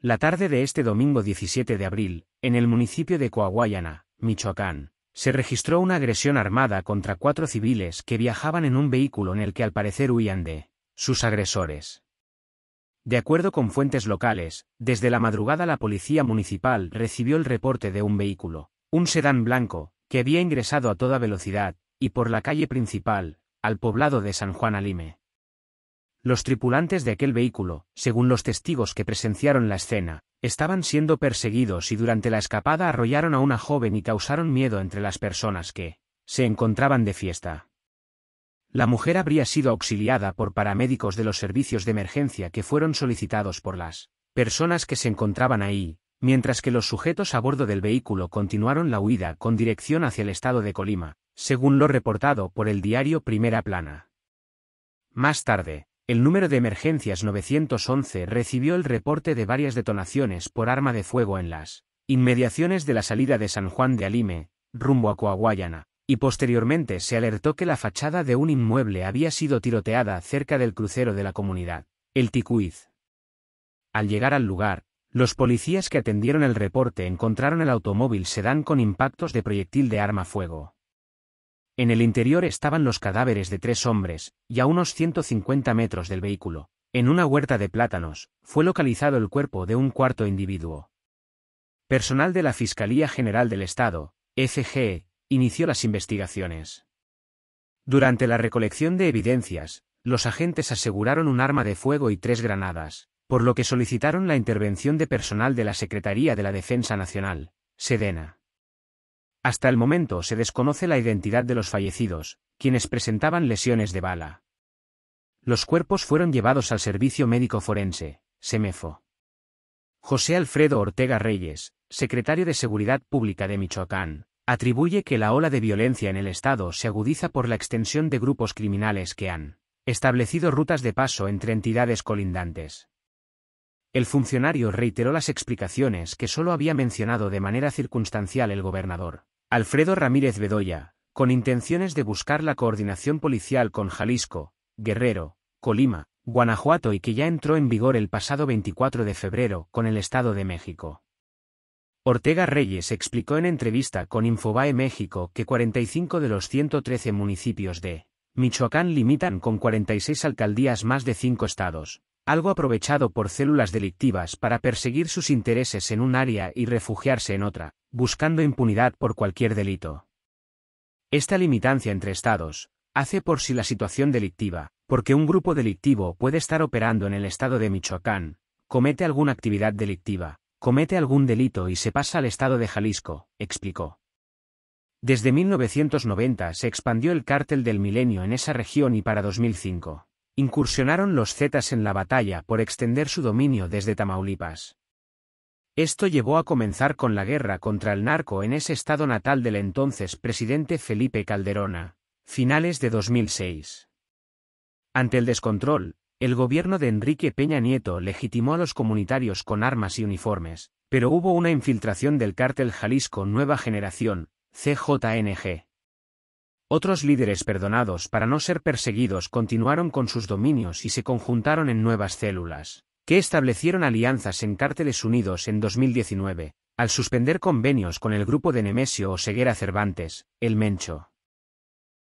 La tarde de este domingo 17 de abril, en el municipio de Coahuayana, Michoacán, se registró una agresión armada contra cuatro civiles que viajaban en un vehículo en el que al parecer huían de sus agresores. De acuerdo con fuentes locales, desde la madrugada la policía municipal recibió el reporte de un vehículo, un sedán blanco, que había ingresado a toda velocidad, y por la calle principal, al poblado de San Juan Alime. Los tripulantes de aquel vehículo, según los testigos que presenciaron la escena, estaban siendo perseguidos y durante la escapada arrollaron a una joven y causaron miedo entre las personas que se encontraban de fiesta. La mujer habría sido auxiliada por paramédicos de los servicios de emergencia que fueron solicitados por las personas que se encontraban ahí, mientras que los sujetos a bordo del vehículo continuaron la huida con dirección hacia el estado de Colima, según lo reportado por el diario Primera Plana. Más tarde, el número de emergencias 911 recibió el reporte de varias detonaciones por arma de fuego en las inmediaciones de la salida de San Juan de Alime, rumbo a Coahuayana, y posteriormente se alertó que la fachada de un inmueble había sido tiroteada cerca del crucero de la comunidad, el Ticuiz. Al llegar al lugar, los policías que atendieron el reporte encontraron el automóvil sedán con impactos de proyectil de arma fuego. En el interior estaban los cadáveres de tres hombres, y a unos 150 metros del vehículo, en una huerta de plátanos, fue localizado el cuerpo de un cuarto individuo. Personal de la Fiscalía General del Estado, FGE, inició las investigaciones. Durante la recolección de evidencias, los agentes aseguraron un arma de fuego y tres granadas, por lo que solicitaron la intervención de personal de la Secretaría de la Defensa Nacional, Sedena. Hasta el momento se desconoce la identidad de los fallecidos, quienes presentaban lesiones de bala. Los cuerpos fueron llevados al Servicio Médico Forense, SEMEFO. José Alfredo Ortega Reyes, secretario de Seguridad Pública de Michoacán, atribuye que la ola de violencia en el Estado se agudiza por la extensión de grupos criminales que han establecido rutas de paso entre entidades colindantes. El funcionario reiteró las explicaciones que solo había mencionado de manera circunstancial el gobernador. Alfredo Ramírez Bedoya, con intenciones de buscar la coordinación policial con Jalisco, Guerrero, Colima, Guanajuato y que ya entró en vigor el pasado 24 de febrero con el Estado de México. Ortega Reyes explicó en entrevista con Infobae México que 45 de los 113 municipios de Michoacán limitan con 46 alcaldías más de cinco estados, algo aprovechado por células delictivas para perseguir sus intereses en un área y refugiarse en otra, buscando impunidad por cualquier delito. Esta limitancia entre estados, hace por sí la situación delictiva, porque un grupo delictivo puede estar operando en el estado de Michoacán, comete alguna actividad delictiva, comete algún delito y se pasa al estado de Jalisco, explicó. Desde 1990 se expandió el cártel del milenio en esa región y para 2005 incursionaron los Zetas en la batalla por extender su dominio desde Tamaulipas. Esto llevó a comenzar con la guerra contra el narco en ese estado natal del entonces presidente Felipe Calderona, finales de 2006. Ante el descontrol, el gobierno de Enrique Peña Nieto legitimó a los comunitarios con armas y uniformes, pero hubo una infiltración del cártel Jalisco Nueva Generación, CJNG. Otros líderes perdonados para no ser perseguidos continuaron con sus dominios y se conjuntaron en nuevas células, que establecieron alianzas en cárteles unidos en 2019, al suspender convenios con el grupo de Nemesio o Seguera Cervantes, el Mencho.